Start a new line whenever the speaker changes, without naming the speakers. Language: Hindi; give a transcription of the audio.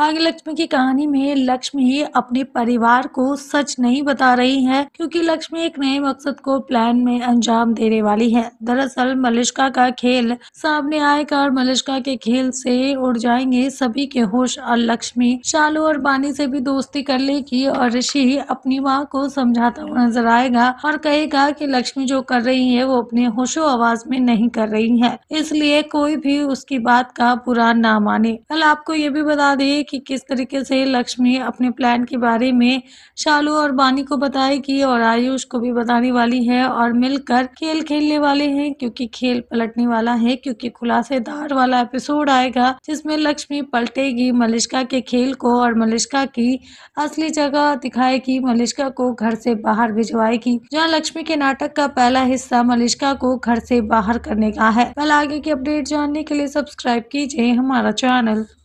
भाग्य हाँ, लक्ष्मी की कहानी में लक्ष्मी अपने परिवार को सच नहीं बता रही है क्योंकि लक्ष्मी एक नए मकसद को प्लान में अंजाम देने वाली है दरअसल मलिश्का का खेल सामने आएगा और मलिश्का के खेल से उड़ जाएंगे सभी के होश और लक्ष्मी शालू और बानी से भी दोस्ती कर लेगी और ऋषि अपनी माँ को समझाता हुआ नजर आएगा और कहेगा की लक्ष्मी जो कर रही है वो अपने होशो आवाज में नहीं कर रही है इसलिए कोई भी उसकी बात का बुरा ना माने कल आपको ये भी बता दें कि किस तरीके से लक्ष्मी अपने प्लान के बारे में शालू और बानी को बताएगी और आयुष को भी बताने वाली है और मिलकर खेल खेलने वाले हैं क्योंकि खेल पलटने वाला है क्योंकि खुलासेदार वाला एपिसोड आएगा जिसमें लक्ष्मी पलटेगी मलिश्का के खेल को और मलिश्का की असली जगह दिखाएगी मलिश्का को घर से बाहर भिजवाएगी जहाँ लक्ष्मी के नाटक का पहला हिस्सा मलिश्का को घर से बाहर करने का है पहले आगे की अपडेट जानने के लिए सब्सक्राइब कीजिए हमारा चैनल